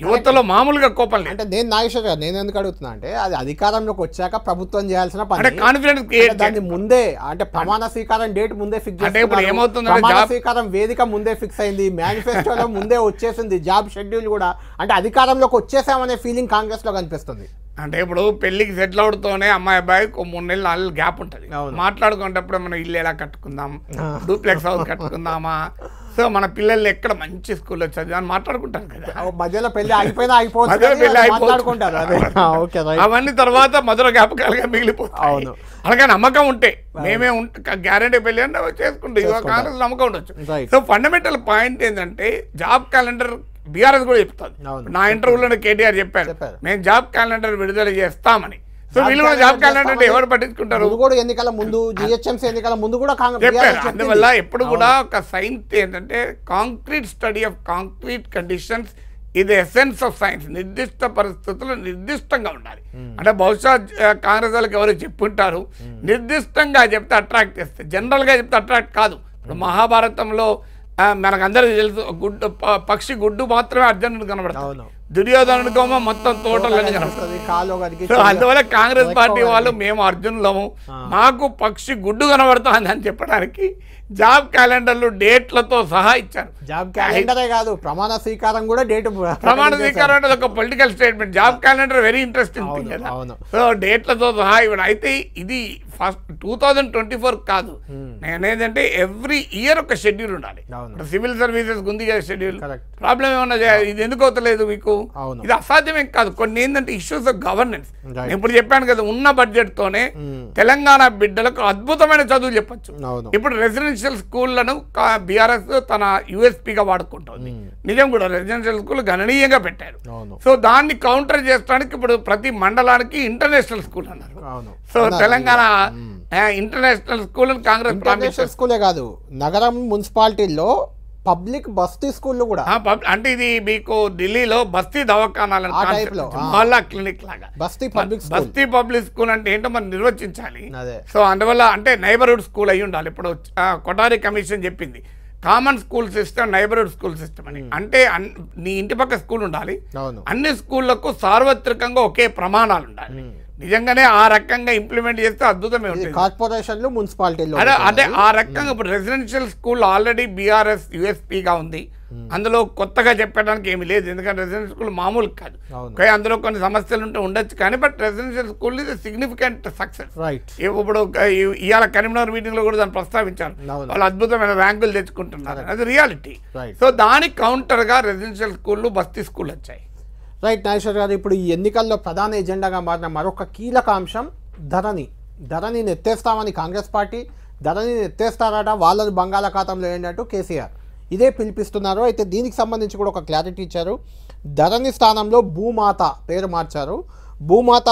యువతలో మామూలుగా కోపం అంటే నేను నాగేశ్వర గారు నేను ఎందుకు అడుగుతున్నా అంటే అది అధికారంలోకి వచ్చాక ప్రభుత్వం చేయాల్సిన పని కాన్ఫిడెన్స్ దాన్ని ముందే అంటే ప్రమాణ స్వీకారం డేట్ ముందే ఫిక్స్ ప్రమాణ స్వీకారం వేదిక ముందే ఫిక్స్ అయింది మేనిఫెస్టోలో ముందే వచ్చేసింది జాబ్ షెడ్యూల్ కూడా అంటే అధికారంలోకి వచ్చేసామనే ఫీలింగ్ కాంగ్రెస్ లో కనిపిస్తుంది అంటే ఇప్పుడు పెళ్లికి సెటిల్ అవుతూనే అమ్మాయి అబ్బాయి మూడు నెలలు నాలుగు గ్యాప్ ఉంటుంది మాట్లాడుకునేటప్పుడు మనం ఇల్లు ఎలా కట్టుకుందాం డూప్లెక్స్ హౌస్ కట్టుకుందామా సో మన పిల్లల్ని ఎక్కడ మంచి స్కూల్లో అని మాట్లాడుకుంటారు కదా మధ్యలో పెళ్లి అవన్నీ తర్వాత మధుర జ్ఞాపకాలుగా మిగిలిపోతాయి అలాగే నమ్మకం ఉంటే మేమే గ్యారంటీ పెళ్లి అంటే చేసుకుంటాం యువ కాంగ్రెస్ నమ్మకం ఉండొచ్చు సో ఫండమెంటల్ పాయింట్ ఏంటంటే జాబ్ క్యాలెండర్ బీఆర్ఎస్ కూడా చెప్తుంది నా ఇంటర్వ్యూలో కేటీఆర్ చెప్పారు మేము జాబ్ క్యాలెండర్ విడుదల చేస్తామని ఎవరు పట్టించుకుంటారు కూడా ఎన్నికల ముందు జిహెచ్ఎంసీ ఎన్నికల ముందు కూడా కాంగ్రెస్ అందువల్ల ఎప్పుడు కూడా ఒక సైన్స్ ఏంటంటే concrete study of concrete conditions ఇది ఎసెన్స్ ఆఫ్ సైన్స్ నిర్దిష్ట పరిస్థితులు నిర్దిష్టంగా ఉండాలి అంటే బహుశా కాంగ్రెస్ వాళ్ళకి ఎవరు చెప్పుంటారు నిర్దిష్టంగా చెప్తే అట్రాక్ట్ చేస్తే జనరల్గా చెప్తే అట్రాక్ట్ కాదు ఇప్పుడు మహాభారతంలో మనకందరికీ తెలుసు గుడ్డు పక్షి గుడ్డు మాత్రమే అర్జునుడు కనబడతాడు కోమ మొత్తం తోటలని కనపడుతుంది అందువల్ల కాంగ్రెస్ పార్టీ వాళ్ళు మేము అర్జునులము మాకు పక్షి గుడ్డు కనబడుతుంది అని చెప్పడానికి జాబ్ క్యాలెండర్లు డేట్లతో సహా ఇచ్చారు జాబ్ క్యాలెండరే కాదు ప్రమాణ స్వీకారం కూడా డేట్ ప్రమాణ స్వీకారం అంటే ఒక political statement job calendar very interesting thing కదా సో డేట్లతో సహా ఇవి అయితే ఇది first two thousand twenty four కాదు hmm. నేనేదంటే ఎవ్రీ ఇయర్ ఒక షెడ్యూల్ ఉండాలి సివిల్ సర్వీసెస్ గుంది షెడ్యూల్ ప్రాబ్లం ఏమన్నా ఇది ఎందుకు అవుతలేదు మీకు ఇది అసాధ్యమే కాదు కొన్ని ఏంటంటే ఇష్యూస్ ఆఫ్ గవర్నెన్స్ ఇప్పుడు చెప్పాను కదా ఉన్న బడ్జెట్ తోనే hmm. తెలంగాణ బిడ్డలకు అద్భుతమైన చదువు చెప్పచ్చు ఇప్పుడు రెసిడెన్షియల్ స్కూళ్లను బీఆర్ఎస్ తన యూఎస్పీగా వాడుకుంటుంది hmm. నిజం కూడా రెసిడెన్షియల్ స్కూల్ గణనీయంగా పెట్టారు సో దాన్ని కౌంటర్ చేయడానికి ఇప్పుడు ప్రతి మండలానికి ఇంటర్నేషనల్ స్కూల్ అన్నారు so Telangana international school Congress స్కూలే కాదు నగరం మున్సిపాలిటీల్లో పబ్లిక్ బస్తీ స్కూళ్ళు కూడా అంటే ఇది మీకు ఢిల్లీలో బస్తీ దవాఖానాలు మహల్లా క్లినిక్ లాగా బస్తీ పబ్లిక్ బస్తీ పబ్లిక్ స్కూల్ అంటే ఏంటో మనం నిర్వచించాలి సో అందువల్ల అంటే నైబర్హుడ్ స్కూల్ అయి ఉండాలి ఇప్పుడు కొటారి కమిషన్ చెప్పింది common school system neighbourhood school system అని hmm. అంటే నీ ఇంటి పక్క స్కూల్ ఉండాలి అన్ని స్కూళ్లకు సార్వత్రికంగా ఒకే ప్రమాణాలు ఉండాలి hmm. నిజంగానే ఆ రకంగా ఇంప్లిమెంట్ చేస్తే అద్భుతమే ఉంటుంది కార్పొరేషన్ మున్సిపాలిటీలు అంటే ఆ రకంగా ఇప్పుడు రెసిడెన్షియల్ స్కూల్ ఆల్రెడీ బీఆర్ఎస్ యుఎస్పీగా ఉంది అందులో కొత్తగా చెప్పడానికి ఏమి లేదు ఎందుకంటే రెసిడెన్షియల్ స్కూల్ మామూలు కాదు అందులో కొన్ని సమస్యలు ఉంటే ఉండొచ్చు కానీ బట్ రెసిడెన్షియల్ స్కూల్ ఇది సిగ్నిఫికెంట్ సక్సెస్ ఇప్పుడు ఇవాళ కరీంనగర్ మీటింగ్ లో కూడా దాన్ని ప్రస్తావించాను వాళ్ళు అద్భుతమైన ర్యాంకులు తెచ్చుకుంటున్నారు అది రియాలిటీ సో దానికి కౌంటర్ గా రెసిడెన్షియల్ స్కూళ్ళు బస్తీ స్కూల్ వచ్చాయి రైట్ నాగేశ్వర గారు ఇప్పుడు ఈ ఎన్నికల్లో ప్రధాన ఎజెండాగా మారిన మరొక కీలక అంశం ధరని ధరని ఎత్తేస్తామని కాంగ్రెస్ పార్టీ ధరని ఎత్తేస్తారట వాళ్ళని బంగాళాఖాతంలో ఏంటంటూ కేసీఆర్ ఇదే పిలిపిస్తున్నారు అయితే దీనికి సంబంధించి కూడా ఒక క్లారిటీ ఇచ్చారు ధరణి స్థానంలో భూమాత పేరు మార్చారు భూమాత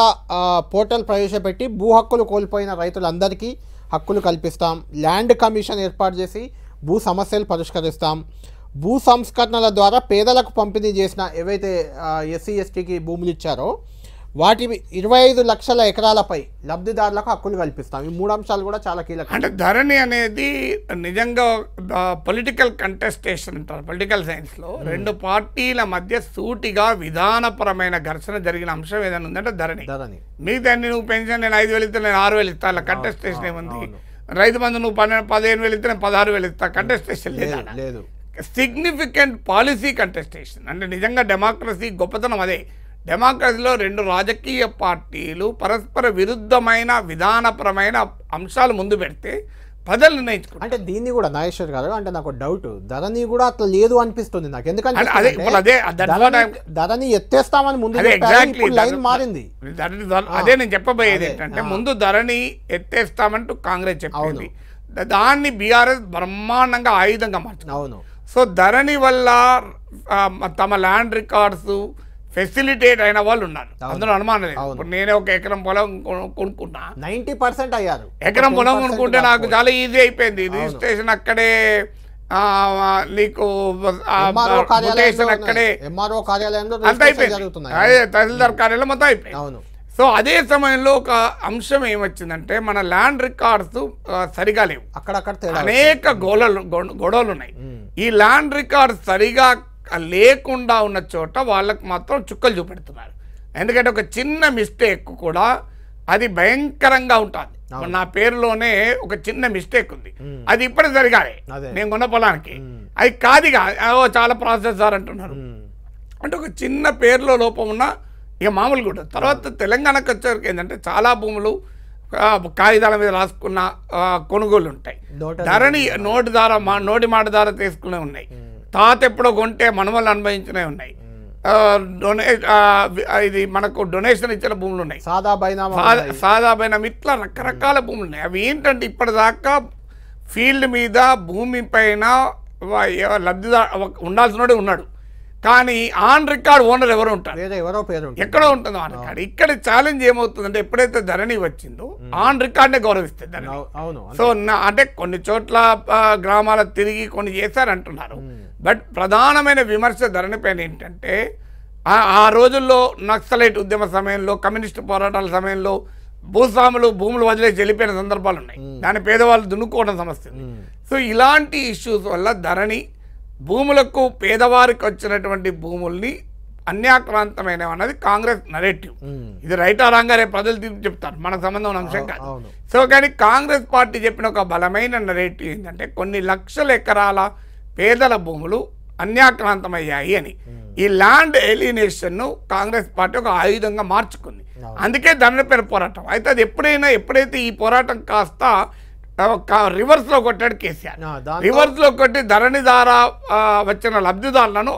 పోర్టల్ ప్రవేశపెట్టి భూ హక్కులు కోల్పోయిన రైతులందరికీ హక్కులు కల్పిస్తాం ల్యాండ్ కమిషన్ ఏర్పాటు చేసి భూ సమస్యలు పరిష్కరిస్తాం భూ సంస్కరణల ద్వారా పేదలకు పంపిణీ చేసిన ఏవైతే ఎస్సీ ఎస్టీకి భూములు ఇచ్చారో వాటి ఇరవై ఐదు లక్షల ఎకరాలపై లబ్ధిదారులకు హక్కులు కల్పిస్తాం ఈ మూడు అంశాలు కూడా చాలా కీలకం అంటే ధరణి అనేది నిజంగా పొలిటికల్ కంటెస్టేషన్ అంటారు పొలిటికల్ సైన్స్లో hmm. రెండు పార్టీల మధ్య సూటిగా విధానపరమైన ఘర్షణ జరిగిన అంశం ఏదైనా ఉందంటే ధరణి ధరణి మిగతా నువ్వు పెన్షన్ నేను ఐదు వేలు ఇస్తా నేను ఆరు వేలు ఇస్తాను కంటెస్టేషన్ ఏముంది రైతు మంది నువ్వు పన్నెండు పదిహేను వేలు ఇస్తే నేను పదహారు వేలు ఇస్తా కంటెస్టేషన్ లేదు సిగ్నిఫికెంట్ పాలసీ కంటెస్టేషన్ అంటే నిజంగా డెమోక్రసీ గొప్పతనం అదే డెమోక్రసీలో రెండు రాజకీయ పార్టీలు పరస్పర విరుద్ధమైన విధానపరమైన అంశాలు ముందు పెడితే ప్రజలు నిర్ణయించుకుంటారు అంటే దీన్ని కూడా నాగేశ్వర్ గారు అంటే నాకు డౌట్ ధరని కూడా అట్లా లేదు అనిపిస్తుంది నాకు ఎందుకంటే ధరని ఎత్తేస్తామని ముందు మారింది అదే నేను చెప్పబోయేది ఏంటంటే ముందు ధరని ఎత్తేస్తామంటూ కాంగ్రెస్ చెప్పింది దాన్ని బీఆర్ఎస్ బ్రహ్మాండంగా ఆయుధంగా మార్చింది అవును సో ధరణి వల్ల తమ ల్యాండ్ రికార్డ్స్ ఫెసిలిటేట్ అయిన వాళ్ళు ఉన్నారు అందులో అనుమానం ఇప్పుడు నేనే ఒక ఎకరం పొలం కొనుక్కున్నా నైన్టీ పర్సెంట్ అయ్యారు ఎకరం పొలం కొనుక్కుంటే నాకు చాలా ఈజీ అయిపోయింది రిజిస్ట్రేషన్ అక్కడే నీకు అక్కడే అంత అయిపోయింది తహసీల్దార్ కార్యాలయం మొత్తం అయిపోయింది అవును సో అదే సమయంలో ఒక అంశం ఏమొచ్చిందంటే మన ల్యాండ్ రికార్డ్స్ సరిగా లేవు అక్కడక్కడ అనేక గోడలు గొడవలు ఉన్నాయి ఈ ల్యాండ్ రికార్డ్స్ సరిగా లేకుండా ఉన్న చోట వాళ్ళకు మాత్రం చుక్కలు చూపెడుతున్నారు ఎందుకంటే ఒక చిన్న మిస్టేక్ కూడా అది భయంకరంగా ఉంటుంది నా పేరులోనే ఒక చిన్న మిస్టేక్ ఉంది అది ఇప్పుడే జరగాలి నేను కొన్న పొలానికి అది కాదుగా చాలా ప్రాసెస్ సార్ అంటున్నారు అంటే ఒక చిన్న పేరులో లోపం ఉన్నా ఇక మామూలుగా ఉంటుంది తర్వాత తెలంగాణకు వచ్చేవరకు ఏంటంటే చాలా భూములు కాగితాల మీద రాసుకున్న కొనుగోలు ఉంటాయి ధరని నోటి ద్వారా మా నోటి మాట ద్వారా తీసుకునే ఉన్నాయి తాత ఎప్పుడో కొంటే మనమల్ని అనుభవించినే ఉన్నాయి ఇది మనకు డొనేషన్ ఇచ్చిన భూములు ఉన్నాయి సాదా బైనామా ఇట్లా రకరకాల భూములు ఉన్నాయి అవి ఏంటంటే ఇప్పటిదాకా ఫీల్డ్ మీద భూమి పైన లబ్ధిదారు ఉండాల్సిన ఉన్నాడు కానీ ఆన్ రికార్డ్ ఓనర్ ఎవరు ఉంటారు ఎవరో పేరు ఎక్కడ ఉంటుందో ఆన్ రికార్డ్ ఇక్కడ ఛాలెంజ్ ఏమవుతుందంటే ఎప్పుడైతే ధరణి వచ్చిందో ఆన్ రికార్డ్నే గౌరవిస్తుంది ధరణి సో అంటే కొన్ని చోట్ల గ్రామాల తిరిగి కొన్ని చేశారంటున్నారు బట్ ప్రధానమైన విమర్శ ధరణి పైన ఏంటంటే ఆ రోజుల్లో నక్సలైట్ ఉద్యమ సమయంలో కమ్యూనిస్టు పోరాటాల సమయంలో భూస్వాములు భూములు వదిలే చెల్లిపోయిన సందర్భాలు ఉన్నాయి దాని పేదవాళ్ళు దున్నుకోవడం సమస్య సో ఇలాంటి ఇష్యూస్ వల్ల ధరణి భూములకు పేదవారికి వచ్చినటువంటి భూముల్ని అన్యాక్రాంతమైన అన్నది కాంగ్రెస్ నరేటివ్ ఇది రైట్ రాంగ్ ప్రజలు తీర్పు చెప్తారు మనకు సంబంధం ఉన్న అంశం కాదు సో కానీ కాంగ్రెస్ పార్టీ చెప్పిన ఒక బలమైన నరేటివ్ ఏంటంటే కొన్ని లక్షల ఎకరాల పేదల భూములు అన్యాక్రాంతమయ్యాయి అని ఈ ల్యాండ్ ఎలినేషన్ను కాంగ్రెస్ పార్టీ ఒక ఆయుధంగా మార్చుకుంది అందుకే దాని పేరు పోరాటం అయితే అది ఎప్పుడైనా ఎప్పుడైతే ఈ పోరాటం కాస్త రివర్స్లో కొట్టాడు కేసీఆర్ రివర్స్లో కొట్టి ధరణి ద్వారా వచ్చిన లబ్ధిదారులను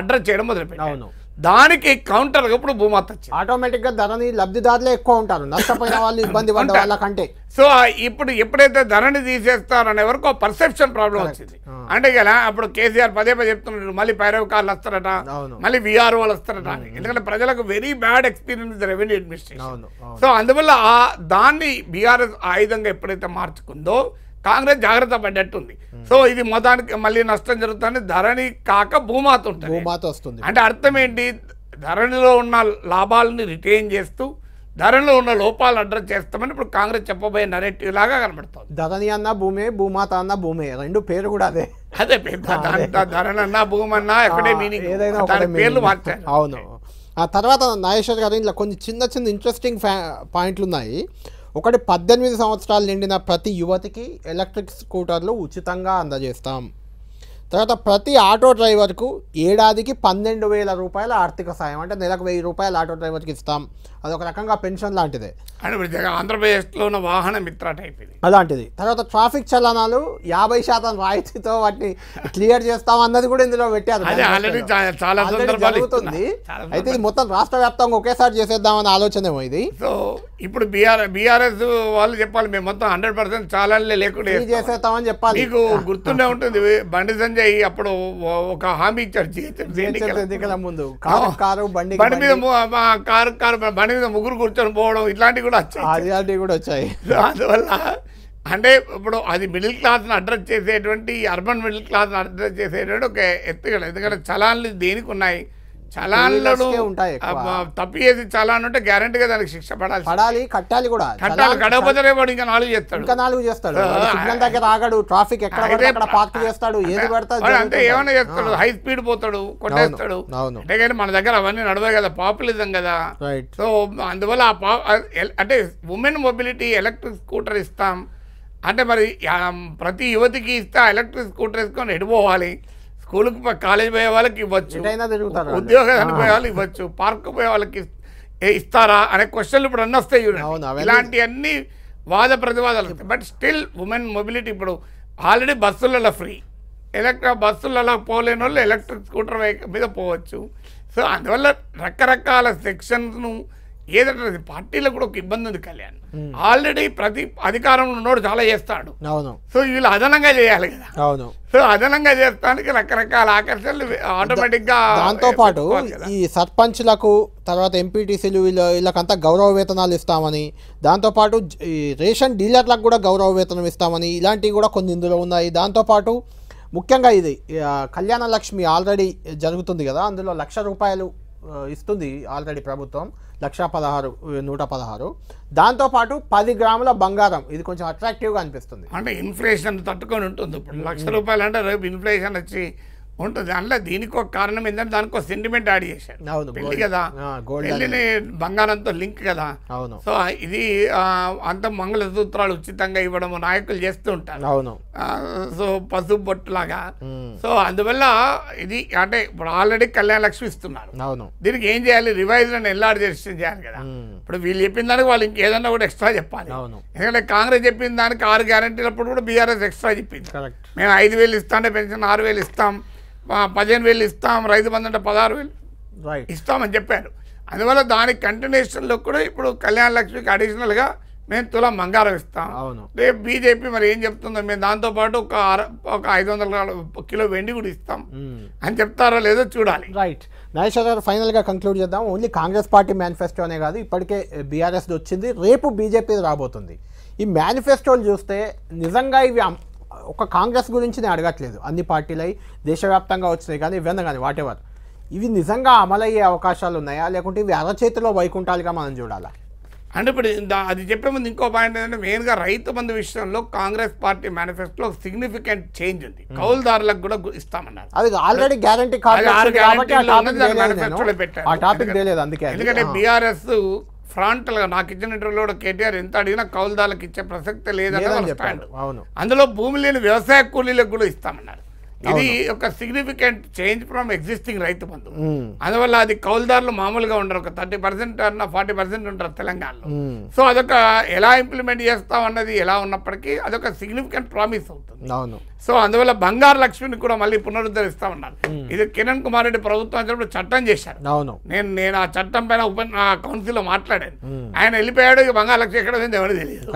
అడ్రస్ చేయడం మొదలుపెట్టాడు దానికి కౌంటర్ ఇప్పుడు భూమాత వచ్చింది ఆటోమేటిక్ గా ధరని లబ్ధిదారులే ఎక్కువ ఉంటారు నష్టపోయిన వాళ్ళు ఇబ్బంది పడ్డ కంటే సో ఇప్పుడు ఎప్పుడైతే ధరని తీసేస్తారనే వరకు పర్సెప్షన్ ప్రాబ్లం వచ్చింది అంటే కదా అప్పుడు కేసీఆర్ పదే పదే చెప్తున్నారు మళ్ళీ కార్లు వస్తారట మళ్ళీ వాళ్ళు వస్తారట ఎందుకంటే ప్రజలకు very bad experience revenue administration so అందువల్ల దాన్ని బీఆర్ఎస్ ఆయుధంగా ఎప్పుడైతే మార్చుకుందో కాంగ్రెస్ జాగ్రత్త పడ్డట్టుంది సో ఇది మొత్తానికి మళ్ళీ నష్టం జరుగుతుంది ధరణి కాక భూమాత ఉంటుంది భూమాత వస్తుంది అంటే అర్థం ఏంటి ధరణిలో ఉన్న లాభాలని రిటైన్ చేస్తూ ధరణిలో ఉన్న లోపాలు అడ్రస్ చేస్తామని ఇప్పుడు కాంగ్రెస్ చెప్పబోయే నరేటివ్ లాగా కనబడుతుంది ధరణి అన్న భూమే భూమాత అన్న భూమే రెండు పేరు కూడా అదే అదే పెద్ద ధరణి అన్న భూమి అన్న ఎక్కడే మీనింగ్ పేర్లు మార్చారు అవును ఆ తర్వాత నాగేశ్వర్ గారు ఇంట్లో కొన్ని చిన్న చిన్న ఇంట్రెస్టింగ్ పాయింట్లు ఉన్నాయి ఒకటి పద్దెనిమిది సంవత్సరాలు నిండిన ప్రతి యువతికి ఎలక్ట్రిక్ స్కూటర్లు ఉచితంగా అందజేస్తాం తర్వాత ప్రతి ఆటో డ్రైవర్కు ఏడాదికి పన్నెండు వేల రూపాయల ఆర్థిక సాయం అంటే నెలకు వెయ్యి రూపాయలు ఆటో డ్రైవర్కి ఇస్తాం అది ఒక రకంగా పెన్షన్ లాంటిదే ఆంధ్రప్రదేశ్లో ఉన్న వాహన మిత్ర టైప్ అలాంటిది తర్వాత ట్రాఫిక్ చలనాలు యాభై శాతం రాయితీతో వాటిని క్లియర్ చేస్తాం అన్నది కూడా ఇందులో పెట్టారు జరుగుతుంది అయితే ఇది మొత్తం రాష్ట్ర వ్యాప్తంగా ఒకేసారి చేసేద్దామన్న ఆలోచనేమో ఇది సో ఇప్పుడు బీఆర్ బీఆర్ఎస్ వాళ్ళు చెప్పాలి మేము మొత్తం హండ్రెడ్ పర్సెంట్ చాలా లేకుండా చేసేస్తామని చెప్పాలి మీకు గుర్తుండే ఉంటుంది బండి సంజయ్ అయ్యి అప్పుడు ఒక హామీ ఇచ్చారు ఎన్నికల ముందు బండి మీద కారు కారు బండి మీద ముగ్గురు కూర్చొని పోవడం ఇట్లాంటివి కూడా వచ్చాయి ఇలాంటివి కూడా వచ్చాయి అందువల్ల అంటే ఇప్పుడు అది మిడిల్ క్లాస్ని అడ్రస్ చేసేటువంటి అర్బన్ మిడిల్ క్లాస్ని అడ్రస్ చేసేటువంటి ఒక ఎత్తుగడ ఎందుకంటే చలాన్లు దేనికి ఉన్నాయి చలాన్లను తప్పియేది చలాన్ ఉంటే గ్యారంటీగా దానికి శిక్ష పడాలి పడాలి కట్టాలి కూడా కట్టాలి కడపదలే వాడు ఇంకా నాలుగు చేస్తాడు ఇంకా నాలుగు చేస్తాడు సిగ్నల్ దగ్గర ఆగడు ట్రాఫిక్ ఎక్కడ పార్క్ చేస్తాడు ఏది పడతాడు అంటే ఏమైనా చేస్తాడు హై స్పీడ్ పోతాడు కొట్టేస్తాడు అంటే కానీ మన దగ్గర అవన్నీ నడవే కదా పాపులిజం కదా సో అందువల్ల అంటే ఉమెన్ మొబిలిటీ ఎలక్ట్రిక్ స్కూటర్ ఇస్తాం అంటే మరి ప్రతి యువతికి ఇస్తా ఎలక్ట్రిక్ స్కూటర్ వేసుకొని ఎడిపోవాలి స్కూల్కి కాలేజ్ పోయే వాళ్ళకి ఇవ్వచ్చు ఉద్యోగానికి పోయే వాళ్ళకి ఇవ్వచ్చు పార్క్ పోయే వాళ్ళకి ఇస్తారా అనే క్వశ్చన్లు ఇప్పుడు అన్న వస్తాయి చూడండి ఇలాంటివన్నీ వాద ప్రతివాదాలు బట్ స్టిల్ ఉమెన్ మొబిలిటీ ఇప్పుడు ఆల్రెడీ బస్సులలో ఫ్రీ ఎలక్ట్రా బస్సులలో పోలేని వాళ్ళు ఎలక్ట్రిక్ స్కూటర్ మీద పోవచ్చు సో అందువల్ల రకరకాల సెక్షన్స్ను ఏదంటే పార్టీలకు కూడా ఒక ఇబ్బంది ఉంది కళ్యాణ్ ఆల్రెడీ ప్రతి అధికారంలో ఉన్నోడు చాలా చేస్తాడు సో వీళ్ళు అదనంగా చేయాలి కదా సో అదనంగా చేస్తానికి రకరకాల ఆకర్షణలు ఆటోమేటిక్ గా దాంతో పాటు ఈ సర్పంచ్లకు తర్వాత ఎంపీటీసీలు వీళ్ళ వీళ్ళకంతా గౌరవ వేతనాలు ఇస్తామని దాంతోపాటు ఈ రేషన్ డీలర్లకు కూడా గౌరవ వేతనం ఇస్తామని ఇలాంటివి కూడా కొన్ని ఇందులో ఉన్నాయి దాంతోపాటు ముఖ్యంగా ఇది కళ్యాణ లక్ష్మి ఆల్రెడీ జరుగుతుంది కదా అందులో లక్ష రూపాయలు ఇస్తుంది ఆల్రెడీ ప్రభుత్వం లక్ష పదహారు నూట పదహారు దాంతోపాటు పది గ్రాముల బంగారం ఇది కొంచెం అట్రాక్టివ్గా అనిపిస్తుంది అంటే ఇన్ఫ్లేషన్ తట్టుకొని ఉంటుంది ఇప్పుడు లక్ష రూపాయలు అంటే రేపు ఇన్ఫ్లేషన్ వచ్చి ఉంటుంది అందులో దీనికి ఒక కారణం ఏంటంటే దానికి ఒక సెంటిమెంట్ యాడ్ చేశాడు పెళ్లి కదా పెళ్లిని బంగారంతో లింక్ కదా సో ఇది అంత మంగళసూత్రాలు ఉచితంగా ఇవ్వడం నాయకులు చేస్తూ ఉంటారు సో పసుపు బొట్టులాగా సో అందువల్ల ఇది అంటే ఇప్పుడు ఆల్రెడీ కళ్యాణ లక్ష్మి ఇస్తున్నారు దీనికి ఏం చేయాలి రివైజ్ అని ఎల్లాడి చేయాలి కదా ఇప్పుడు వీళ్ళు చెప్పిన దానికి వాళ్ళు ఇంకేదన్నా కూడా ఎక్స్ట్రా చెప్పాలి ఎందుకంటే కాంగ్రెస్ చెప్పిన దానికి ఆరు గ్యారంటీలప్పుడు కూడా బీఆర్ఎస్ ఎక్స్ట్రా చెప్పింది మేము ఐదు వేలు ఇస్తాం పెన్షన్ ఆరు వేలు ఇస్తాం పదిహేను వేలు ఇస్తాం రైతు బంధు అంటే పదహారు వేలు ఇస్తామని చెప్పారు అందువల్ల దానికి కంటిన్యూషన్లో కూడా ఇప్పుడు కళ్యాణ లక్ష్మికి అడిషనల్గా మేము తులం మంగారం ఇస్తాం రేపు బీజేపీ మరి ఏం చెప్తుందో మేము దాంతోపాటు ఒక అర ఒక ఐదు వందల కిలో వెండి కూడా ఇస్తాం hmm. అని చెప్తారో లేదో చూడాలి రైట్ నరేష్ గారు ఫైనల్గా కంక్లూడ్ చేద్దాం ఓన్లీ కాంగ్రెస్ పార్టీ మేనిఫెస్టోనే కాదు ఇప్పటికే బీఆర్ఎస్ది వచ్చింది రేపు బీజేపీ రాబోతుంది ఈ మేనిఫెస్టోలు చూస్తే నిజంగా ఇవి ఒక కాంగ్రెస్ గురించి నేను అడగట్లేదు అన్ని పార్టీలై దేశవ్యాప్తంగా వచ్చినాయి కానీ ఇవ్వండి కానీ వాటెవర్ ఇవి నిజంగా అమలయ్యే అవకాశాలు ఉన్నాయా లేకుంటే ఇవి అరచేతిలో వైకుంఠాలుగా మనం చూడాలా అంటే ఇప్పుడు అది చెప్పే ముందు ఇంకో పాయింట్ ఏంటంటే మెయిన్గా రైతు బంధు విషయంలో కాంగ్రెస్ పార్టీ మేనిఫెస్టోలో సిగ్నిఫికెంట్ చేంజ్ ఉంది hmm. కౌలుదారులకు కూడా ఇస్తామన్నారు అది ఆల్రెడీ గ్యారంటీ మేనిఫెస్టోలో అందుకే ఎందుకంటే బీఆర్ఎస్ ఫ్రాంట్లుగా నాకు ఇచ్చిన ఇంటర్వ్యూలో కేటీఆర్ ఎంత అడిగినా కౌలుదాలకు ఇచ్చే ప్రసక్తి లేదని చెప్పాడు అవును అందులో భూమి లేని వ్యవసాయ కూలీలకు కూడా ఇస్తామన్నారు ఇది ఒక సిగ్నిఫికెంట్ చేంజ్ ఫ్రమ్ ఎగ్జిస్టింగ్ రైతు బంధు అందువల్ల అది కౌలుదారులు మామూలుగా ఉండరు ఒక థర్టీ పర్సెంట్ అన్న ఫార్టీ పర్సెంట్ ఉంటారు తెలంగాణలో సో అదొక ఎలా ఇంప్లిమెంట్ చేస్తాం అన్నది ఎలా ఉన్నప్పటికీ అదొక సిగ్నిఫికెంట్ ప్రామిస్ అవుతుంది సో అందువల్ల బంగారు లక్ష్మిని కూడా మళ్ళీ పునరుద్ధరిస్తా ఉన్నారు hmm. ఇది కిరణ్ కుమార్ రెడ్డి ప్రభుత్వం వచ్చినప్పుడు చట్టం చేశారు నేను నేను ఆ చట్టం పైన ఉప లో మాట్లాడాను hmm. ఆయన వెళ్ళిపోయాడు ఇక బంగారు లక్ష్మి ఎక్కడ ఉంది ఎవరు తెలియదు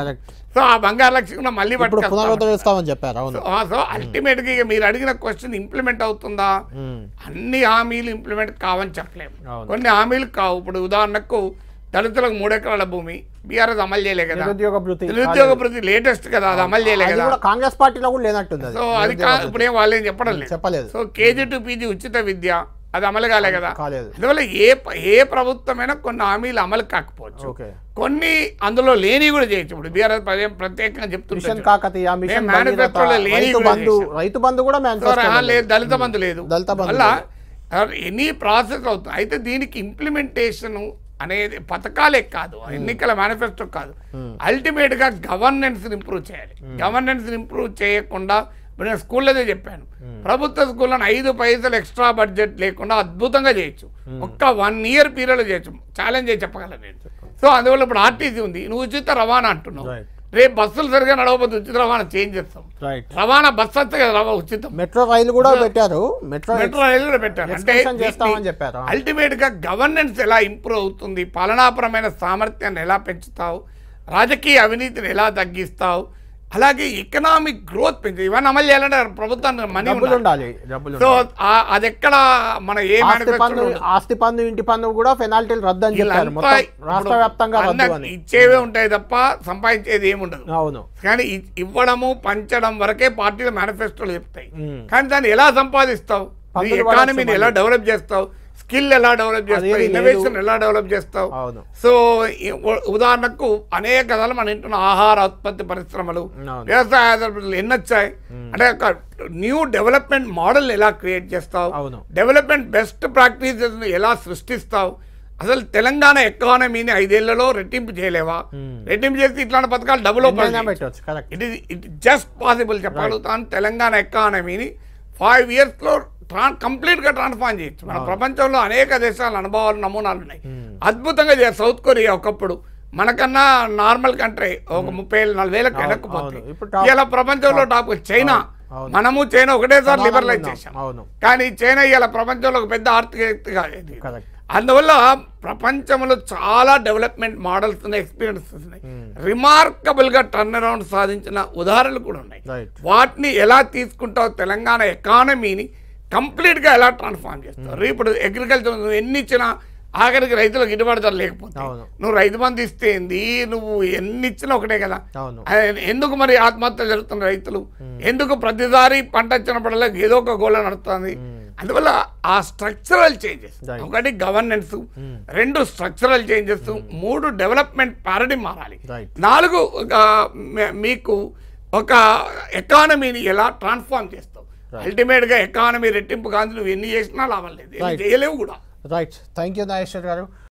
సో ఆ బంగారు లక్ష్మి మళ్ళీ పట్టుకొస్తామని చెప్పారు సో అల్టిమేట్ గా ఇక మీరు అడిగిన క్వశ్చన్ ఇంప్లిమెంట్ అవుతుందా hmm. అన్ని హామీలు ఇంప్లిమెంట్ కావని చెప్పలేము కొన్ని హామీలు కావు ఇప్పుడు ఉదాహరణకు దళితులకు మూడెకరాల భూమి బీఆర్ఎస్ అమలు చేయలే కదా నిరుద్యోగ భృతి నిరుద్యోగ లేటెస్ట్ కదా అది అమలు చేయలే కదా కాంగ్రెస్ పార్టీలో కూడా లేనట్టుంది సో అది ఏం వాళ్ళు ఏం చెప్పడం లేదు చెప్పలేదు సో కేజీ టు పీజీ ఉచిత విద్య అది అమలు కాలే కదా అందువల్ల ఏ ఏ ప్రభుత్వమైనా కొన్ని హామీలు అమలు కాకపోవచ్చు కొన్ని అందులో లేని కూడా చేయొచ్చు ఇప్పుడు బీఆర్ఎస్ ప్రత్యేకంగా చెప్తున్నారు దళిత బంధు లేదు మళ్ళా ఎనీ ప్రాసెస్ అవుతుంది అయితే దీనికి ఇంప్లిమెంటేషన్ అనేది పథకాలే కాదు ఎన్నికల మేనిఫెస్టో కాదు అల్టిమేట్ గా గవర్నెన్స్ ఇంప్రూవ్ చేయాలి గవర్నెన్స్ ఇంప్రూవ్ చేయకుండా నేను స్కూళ్ళదే చెప్పాను ప్రభుత్వ స్కూల్లో ఐదు పైసలు ఎక్స్ట్రా బడ్జెట్ లేకుండా అద్భుతంగా చేయొచ్చు ఒక్క వన్ ఇయర్ పీరియడ్ చేయొచ్చు ఛాలెంజ్ చెప్పగలను నేను సో అందువల్ల ఇప్పుడు ఆర్టీసీ ఉంది నువ్వు ఉచిత రవాణా అంటున్నావు రేపు బస్సులు సరిగా నడవబోతు ఉచిత రవాణా చేంజ్ చేస్తాం రవాణా బస్సు వస్తే కదా రవాణా ఉచితం మెట్రో రైలు కూడా పెట్టారు మెట్రో మెట్రో రైలు కూడా పెట్టారు అంటే చేస్తామని చెప్పారు అల్టిమేట్ గా గవర్నెన్స్ ఎలా ఇంప్రూవ్ అవుతుంది పాలనాపరమైన సామర్థ్యాన్ని ఎలా పెంచుతావు రాజకీయ అవినీతిని ఎలా తగ్గిస్తావు అలాగే ఎకనామిక్ గ్రోత్ పెంచు ఇవన్నీ అమలు చేయాలంటే ప్రభుత్వానికి మనీ ఉండాలి సో అది ఎక్కడ మన ఏ ఆస్తి పన్ను ఇంటి పన్ను కూడా పెనాల్టీలు రద్దు అని చెప్పారు రాష్ట్ర వ్యాప్తంగా ఇచ్చేవే ఉంటాయి తప్ప సంపాదించేది ఏముండదు అవును కానీ ఇవ్వడము పంచడం వరకే పార్టీలు మేనిఫెస్టోలు చెప్తాయి కానీ దాన్ని ఎలా సంపాదిస్తావు ఎకానమీని ఎలా డెవలప్ చేస్తావు స్కిల్ ఎలా డెవలప్ చేస్తావు ఇన్నోవేషన్ ఎలా డెవలప్ చేస్తావు సో ఉదాహరణకు అనేక కథలు మన ఇంట్లో ఆహార ఉత్పత్తి పరిశ్రమలు వ్యవసాయ ఎన్ని వచ్చాయి అంటే ఒక న్యూ డెవలప్మెంట్ మోడల్ ఎలా క్రియేట్ చేస్తావు డెవలప్మెంట్ బెస్ట్ ప్రాక్టీసెస్ ఎలా సృష్టిస్తావు అసలు తెలంగాణ ఎకానమీని ఐదేళ్లలో రెట్టింపు చేయలేవా రెట్టింపు చేసి ఇట్లాంటి పథకాలు double it is it just possible చెప్పగలుగుతాను తెలంగాణ ఎకానమీని ఫైవ్ ఇయర్స్లో ట్రాన్ కంప్లీట్గా ట్రాన్స్ఫార్మ్ చేయొచ్చు మన ప్రపంచంలో అనేక దేశాల అనుభవాలు నమూనాలు ఉన్నాయి అద్భుతంగా చేయాలి సౌత్ కొరియా ఒకప్పుడు మనకన్నా నార్మల్ కంట్రీ ఒక ముప్పై ఏళ్ళు నలభై ఏళ్ళకి వెనక్కిపోతుంది ఇలా ప్రపంచంలో టాప్ చైనా మనము చైనా ఒకటేసారి లిబరలైజ్ చేశాం కానీ చైనా ఇలా ప్రపంచంలో ఒక పెద్ద ఆర్థిక అందువల్ల ప్రపంచంలో చాలా డెవలప్మెంట్ మోడల్స్ ఉన్నాయి ఎక్స్పీరియన్సెస్ ఉన్నాయి రిమార్కబుల్గా టర్న్ అరౌండ్ సాధించిన ఉదాహరణలు కూడా ఉన్నాయి వాటిని ఎలా తీసుకుంటావు తెలంగాణ ఎకానమీని కంప్లీట్గా ఎలా ట్రాన్స్ఫార్మ్ చేస్తారు ఇప్పుడు అగ్రికల్చర్ నువ్వు ఎన్ని ఇచ్చినా ఆఖరికి రైతులకు గిట్టుబాటు ధర లేకపోతే నువ్వు రైతు బంధు ఇస్తే ఏంది నువ్వు ఎన్ని ఇచ్చినా ఒకటే కదా ఎందుకు మరి ఆత్మహత్య జరుగుతున్న రైతులు ఎందుకు ప్రతిసారి పంట వచ్చినప్పుడల్లా ఏదో ఒక గోళ నడుస్తుంది అందువల్ల ఆ స్ట్రక్చరల్ చేంజెస్ ఒకటి గవర్నెన్స్ రెండు స్ట్రక్చరల్ చేంజెస్ మూడు డెవలప్మెంట్ పారడి మారాలి నాలుగు మీకు ఒక ఎకానమీని ఎలా ట్రాన్స్ఫార్మ్ చేస్తారు అల్టిమేట్ గా ఎకానమీ రెట్టింపు కాదు నువ్వు ఎన్ని చేసినా లాభం లేదు చేయలేవు కూడా రైట్ థ్యాంక్ యూ నాగేశ్వర్ గారు